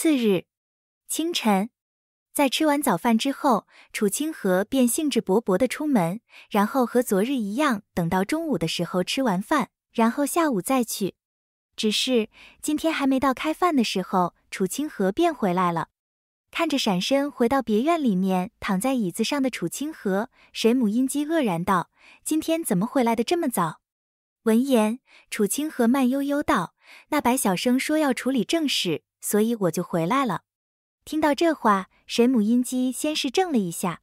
次日清晨，在吃完早饭之后，楚清河便兴致勃勃地出门，然后和昨日一样，等到中午的时候吃完饭，然后下午再去。只是今天还没到开饭的时候，楚清河便回来了。看着闪身回到别院里面，躺在椅子上的楚清河，水母音饥愕然道：“今天怎么回来的这么早？”闻言，楚清河慢悠悠道：“那白小生说要处理正事。”所以我就回来了。听到这话，水母音姬先是怔了一下，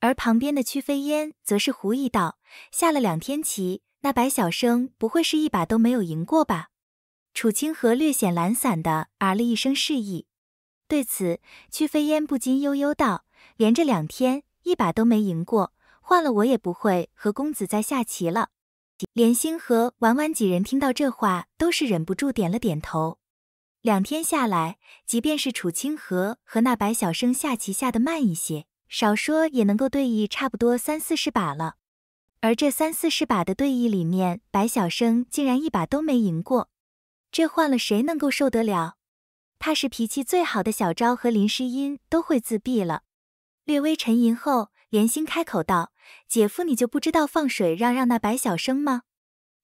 而旁边的屈飞烟则是狐疑道：“下了两天棋，那白小生不会是一把都没有赢过吧？”楚清河略显懒散的啊了一声示意。对此，屈飞烟不禁悠悠道：“连着两天一把都没赢过，换了我也不会和公子再下棋了。”连星和婉婉几人听到这话，都是忍不住点了点头。两天下来，即便是楚清河和那白小生下棋下得慢一些，少说也能够对弈差不多三四十把了。而这三四十把的对弈里面，白小生竟然一把都没赢过，这换了谁能够受得了？怕是脾气最好的小昭和林诗音都会自闭了。略微沉吟后，莲心开口道：“姐夫，你就不知道放水让让那白小生吗？”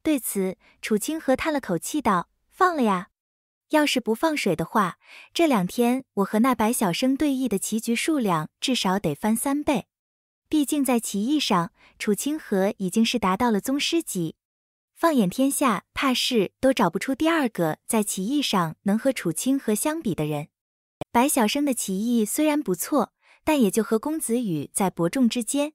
对此，楚清河叹了口气道：“放了呀。”要是不放水的话，这两天我和那白小生对弈的棋局数量至少得翻三倍。毕竟在棋艺上，楚清河已经是达到了宗师级，放眼天下，怕是都找不出第二个在棋艺上能和楚清河相比的人。白小生的棋艺虽然不错，但也就和公子羽在伯仲之间。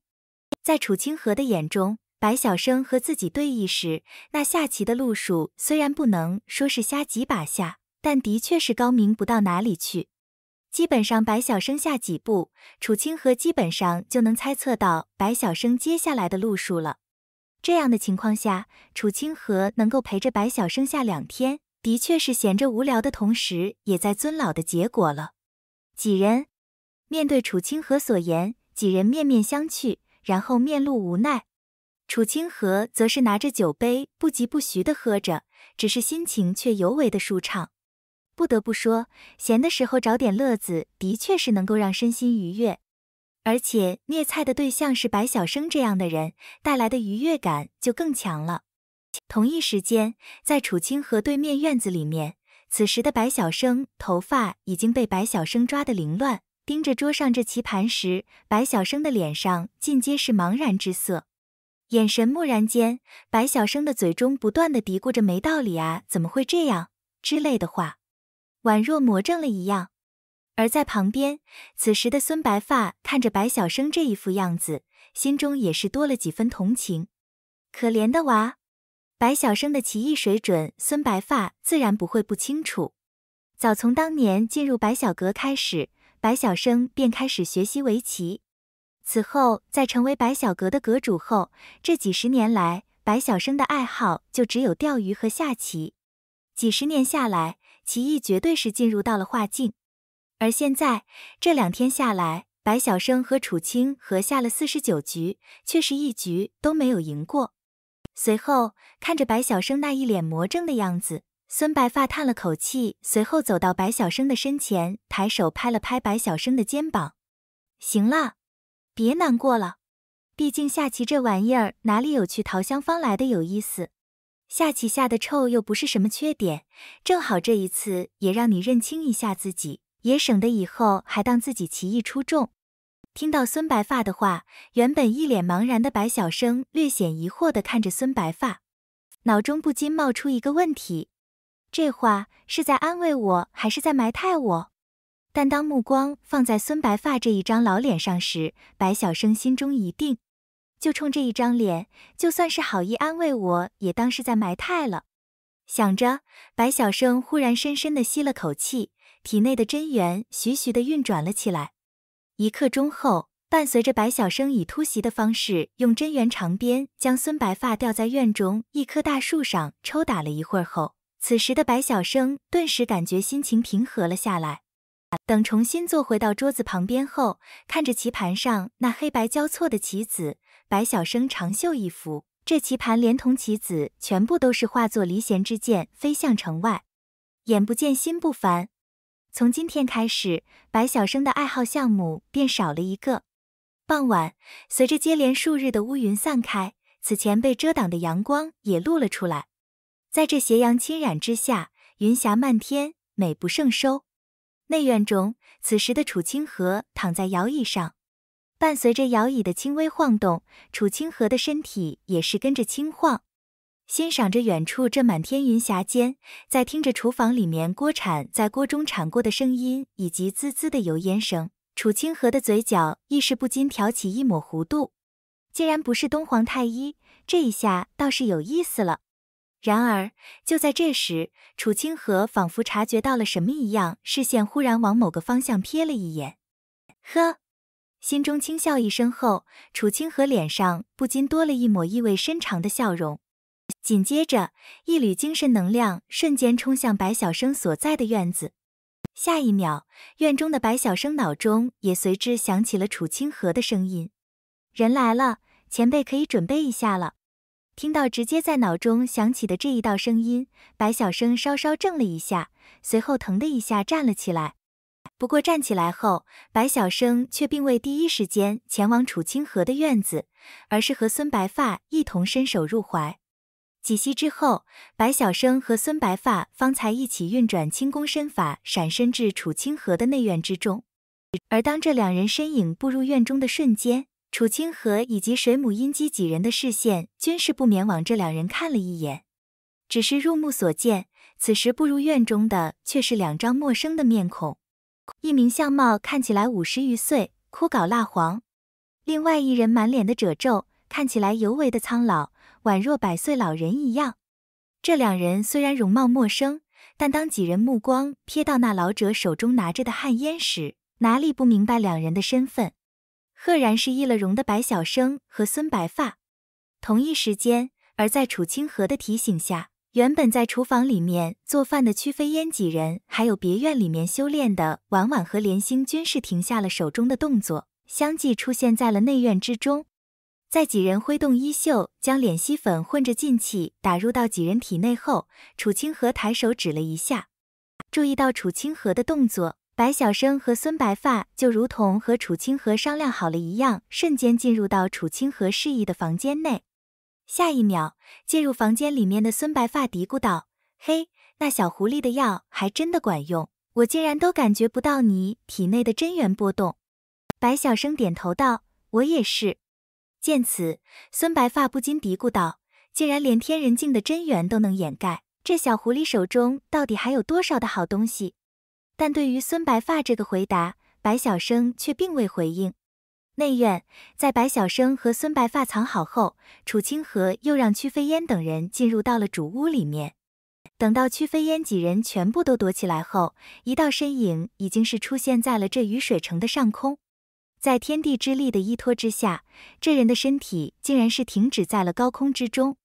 在楚清河的眼中，白小生和自己对弈时，那下棋的路数虽然不能说是瞎几把下。但的确是高明不到哪里去，基本上白晓生下几步，楚清河基本上就能猜测到白晓生接下来的路数了。这样的情况下，楚清河能够陪着白晓生下两天，的确是闲着无聊的同时，也在尊老的结果了。几人面对楚清河所言，几人面面相觑，然后面露无奈。楚清河则是拿着酒杯，不疾不徐的喝着，只是心情却尤为的舒畅。不得不说，闲的时候找点乐子，的确是能够让身心愉悦。而且虐菜的对象是白小生这样的人，带来的愉悦感就更强了。同一时间，在楚清河对面院子里面，此时的白小生头发已经被白小生抓得凌乱，盯着桌上这棋盘时，白小生的脸上尽皆是茫然之色，眼神蓦然间，白小生的嘴中不断的嘀咕着“没道理啊，怎么会这样”之类的话。宛若魔怔了一样，而在旁边，此时的孙白发看着白晓生这一副样子，心中也是多了几分同情。可怜的娃，白晓生的棋艺水准，孙白发自然不会不清楚。早从当年进入白小阁开始，白晓生便开始学习围棋。此后，在成为白小阁的阁主后，这几十年来，白晓生的爱好就只有钓鱼和下棋。几十年下来。棋艺绝对是进入到了化境，而现在这两天下来，白晓生和楚清合下了四十九局，却是一局都没有赢过。随后看着白晓生那一脸魔怔的样子，孙白发叹了口气，随后走到白晓生的身前，抬手拍了拍白晓生的肩膀：“行了，别难过了，毕竟下棋这玩意儿哪里有去桃香坊来的有意思。”下棋下的臭又不是什么缺点，正好这一次也让你认清一下自己，也省得以后还当自己棋艺出众。听到孙白发的话，原本一脸茫然的白晓生略显疑惑的看着孙白发，脑中不禁冒出一个问题：这话是在安慰我，还是在埋汰我？但当目光放在孙白发这一张老脸上时，白晓生心中一定。就冲这一张脸，就算是好意安慰我，也当是在埋汰了。想着，白小生忽然深深地吸了口气，体内的真元徐徐地运转了起来。一刻钟后，伴随着白小生以突袭的方式，用真元长鞭将孙白发吊在院中一棵大树上抽打了一会儿后，此时的白小生顿时感觉心情平和了下来。等重新坐回到桌子旁边后，看着棋盘上那黑白交错的棋子。白小生长袖一拂，这棋盘连同棋子全部都是化作离弦之箭飞向城外。眼不见心不烦，从今天开始，白小生的爱好项目便少了一个。傍晚，随着接连数日的乌云散开，此前被遮挡的阳光也露了出来。在这斜阳侵染之下，云霞漫天，美不胜收。内院中，此时的楚清河躺在摇椅上。伴随着摇椅的轻微晃动，楚清河的身体也是跟着轻晃，欣赏着远处这满天云霞间，在听着厨房里面锅铲在锅中铲过的声音以及滋滋的油烟声，楚清河的嘴角亦是不禁挑起一抹弧度。竟然不是东皇太一，这一下倒是有意思了。然而就在这时，楚清河仿佛察觉到了什么一样，视线忽然往某个方向瞥了一眼，呵。心中轻笑一声后，楚清河脸上不禁多了一抹意味深长的笑容。紧接着，一缕精神能量瞬间冲向白小生所在的院子。下一秒，院中的白小生脑中也随之响起了楚清河的声音：“人来了，前辈可以准备一下了。”听到直接在脑中响起的这一道声音，白小生稍稍怔了一下，随后腾的一下站了起来。不过站起来后，白晓生却并未第一时间前往楚清河的院子，而是和孙白发一同伸手入怀。几息之后，白晓生和孙白发方才一起运转轻功身法，闪身至楚清河的内院之中。而当这两人身影步入院中的瞬间，楚清河以及水母阴姬几人的视线均是不免往这两人看了一眼。只是入目所见，此时步入院中的却是两张陌生的面孔。一名相貌看起来五十余岁，枯槁蜡黄；另外一人满脸的褶皱，看起来尤为的苍老，宛若百岁老人一样。这两人虽然容貌陌生，但当几人目光瞥到那老者手中拿着的旱烟时，哪里不明白两人的身份？赫然是易了容的白晓生和孙白发。同一时间，而在楚清河的提醒下。原本在厨房里面做饭的曲飞烟几人，还有别院里面修炼的婉婉和莲心，均是停下了手中的动作，相继出现在了内院之中。在几人挥动衣袖，将敛息粉混着劲气打入到几人体内后，楚清河抬手指了一下，注意到楚清河的动作，白小生和孙白发就如同和楚清河商量好了一样，瞬间进入到楚清河示意的房间内。下一秒，进入房间里面的孙白发嘀咕道：“嘿，那小狐狸的药还真的管用，我竟然都感觉不到你体内的真元波动。”白小生点头道：“我也是。”见此，孙白发不禁嘀咕道：“竟然连天人境的真元都能掩盖，这小狐狸手中到底还有多少的好东西？”但对于孙白发这个回答，白小生却并未回应。内院在白晓生和孙白发藏好后，楚清河又让曲飞烟等人进入到了主屋里面。等到曲飞烟几人全部都躲起来后，一道身影已经是出现在了这雨水城的上空。在天地之力的依托之下，这人的身体竟然是停止在了高空之中。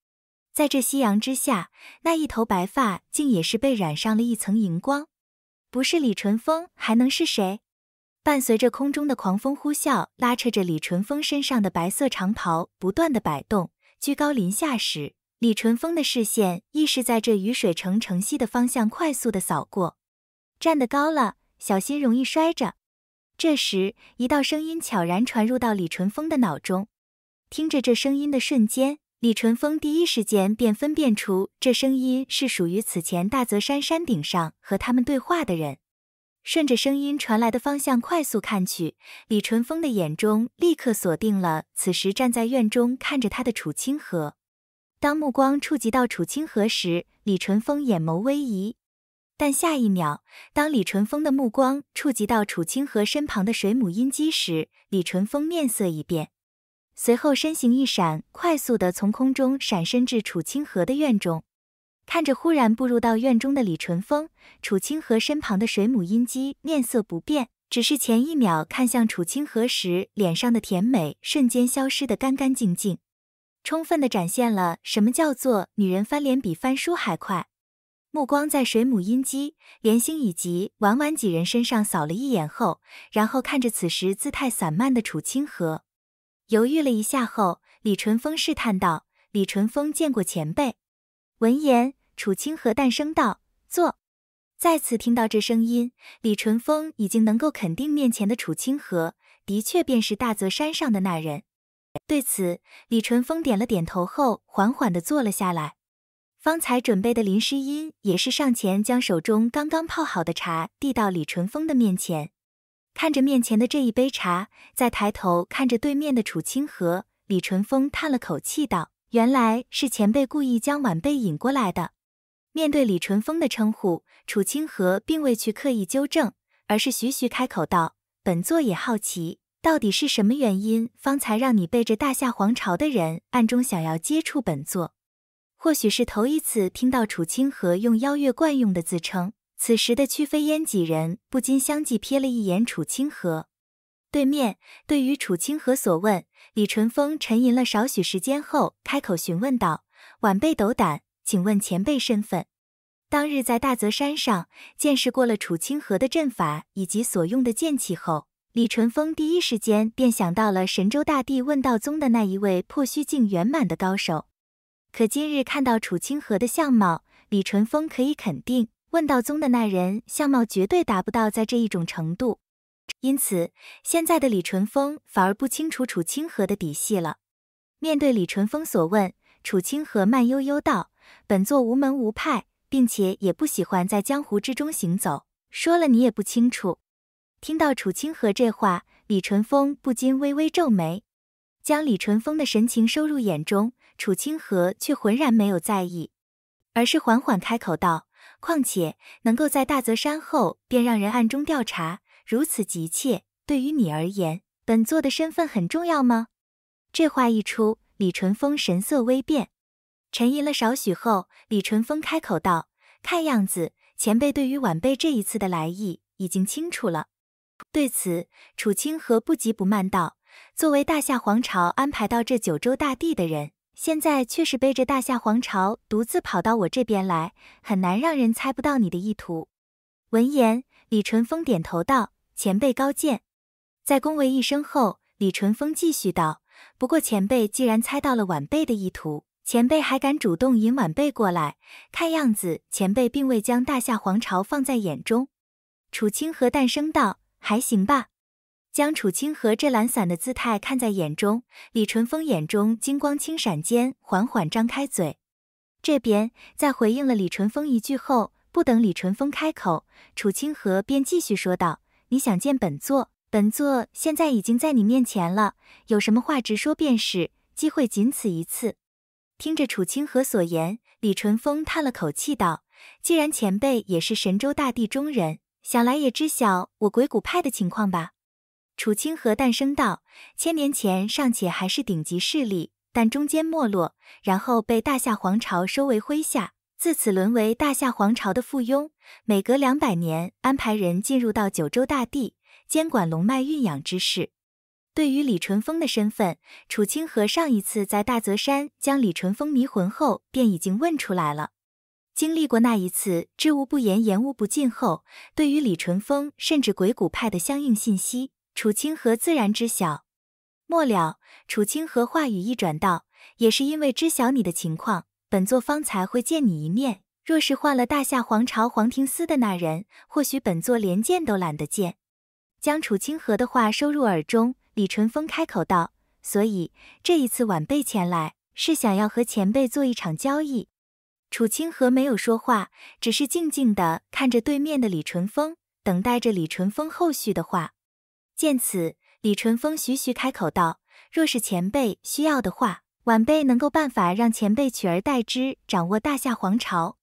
在这夕阳之下，那一头白发竟也是被染上了一层荧光。不是李淳风还能是谁？伴随着空中的狂风呼啸，拉扯着李淳风身上的白色长袍不断的摆动。居高临下时，李淳风的视线亦是在这雨水城城西的方向快速的扫过。站得高了，小心容易摔着。这时，一道声音悄然传入到李淳风的脑中。听着这声音的瞬间，李淳风第一时间便分辨出这声音是属于此前大泽山山顶上和他们对话的人。顺着声音传来的方向快速看去，李淳风的眼中立刻锁定了此时站在院中看着他的楚清河。当目光触及到楚清河时，李淳风眼眸微移，但下一秒，当李淳风的目光触及到楚清河身旁的水母音机时，李淳风面色一变，随后身形一闪，快速的从空中闪身至楚清河的院中。看着忽然步入到院中的李淳风，楚清河身旁的水母音姬面色不变，只是前一秒看向楚清河时脸上的甜美瞬间消失的干干净净，充分的展现了什么叫做女人翻脸比翻书还快。目光在水母音姬、莲心以及婉婉几人身上扫了一眼后，然后看着此时姿态散漫的楚清河，犹豫了一下后，李淳风试探道：“李淳风见过前辈。”闻言。楚清河诞声道：“坐。”再次听到这声音，李淳风已经能够肯定面前的楚清河的确便是大泽山上的那人。对此，李淳风点了点头后，缓缓的坐了下来。方才准备的林诗音也是上前将手中刚刚泡好的茶递到李淳风的面前。看着面前的这一杯茶，再抬头看着对面的楚清河，李淳风叹了口气道：“原来是前辈故意将晚辈引过来的。”面对李淳风的称呼，楚清河并未去刻意纠正，而是徐徐开口道：“本座也好奇，到底是什么原因，方才让你背着大夏皇朝的人，暗中想要接触本座？”或许是头一次听到楚清河用邀月惯用的自称，此时的屈飞烟几人不禁相继瞥了一眼楚清河。对面对于楚清河所问，李淳风沉吟了少许时间后，开口询问道：“晚辈斗胆。”请问前辈身份？当日在大泽山上见识过了楚清河的阵法以及所用的剑气后，李淳风第一时间便想到了神州大帝问道宗的那一位破虚境圆满的高手。可今日看到楚清河的相貌，李淳风可以肯定，问道宗的那人相貌绝对达不到在这一种程度。因此，现在的李淳风反而不清楚楚清河的底细了。面对李淳风所问，楚清河慢悠悠道。本座无门无派，并且也不喜欢在江湖之中行走。说了你也不清楚。听到楚清河这话，李淳风不禁微微皱眉，将李淳风的神情收入眼中。楚清河却浑然没有在意，而是缓缓开口道：“况且能够在大泽山后便让人暗中调查，如此急切，对于你而言，本座的身份很重要吗？”这话一出，李淳风神色微变。沉吟了少许后，李淳风开口道：“看样子，前辈对于晚辈这一次的来意已经清楚了。”对此，楚清河不急不慢道：“作为大夏皇朝安排到这九州大地的人，现在却是背着大夏皇朝独自跑到我这边来，很难让人猜不到你的意图。”闻言，李淳风点头道：“前辈高见。”在恭维一声后，李淳风继续道：“不过，前辈既然猜到了晚辈的意图。”前辈还敢主动引晚辈过来，看样子前辈并未将大夏皇朝放在眼中。楚清河淡声道：“还行吧。”将楚清河这懒散的姿态看在眼中，李淳风眼中金光轻闪间，缓缓张开嘴。这边在回应了李淳风一句后，不等李淳风开口，楚清河便继续说道：“你想见本座，本座现在已经在你面前了，有什么话直说便是，机会仅此一次。”听着楚清河所言，李淳风叹了口气道：“既然前辈也是神州大地中人，想来也知晓我鬼谷派的情况吧？”楚清河淡声道：“千年前尚且还是顶级势力，但中间没落，然后被大夏皇朝收为麾下，自此沦为大夏皇朝的附庸。每隔两百年，安排人进入到九州大地，监管龙脉运养之事。”对于李淳风的身份，楚清河上一次在大泽山将李淳风迷魂后便已经问出来了。经历过那一次知无不言言无不尽后，对于李淳风甚至鬼谷派的相应信息，楚清河自然知晓。末了，楚清河话语一转道：“也是因为知晓你的情况，本座方才会见你一面。若是换了大夏皇朝皇庭司的那人，或许本座连见都懒得见。”将楚清河的话收入耳中。李淳风开口道：“所以这一次晚辈前来，是想要和前辈做一场交易。”楚清河没有说话，只是静静的看着对面的李淳风，等待着李淳风后续的话。见此，李淳风徐徐开口道：“若是前辈需要的话，晚辈能够办法让前辈取而代之，掌握大夏皇朝。”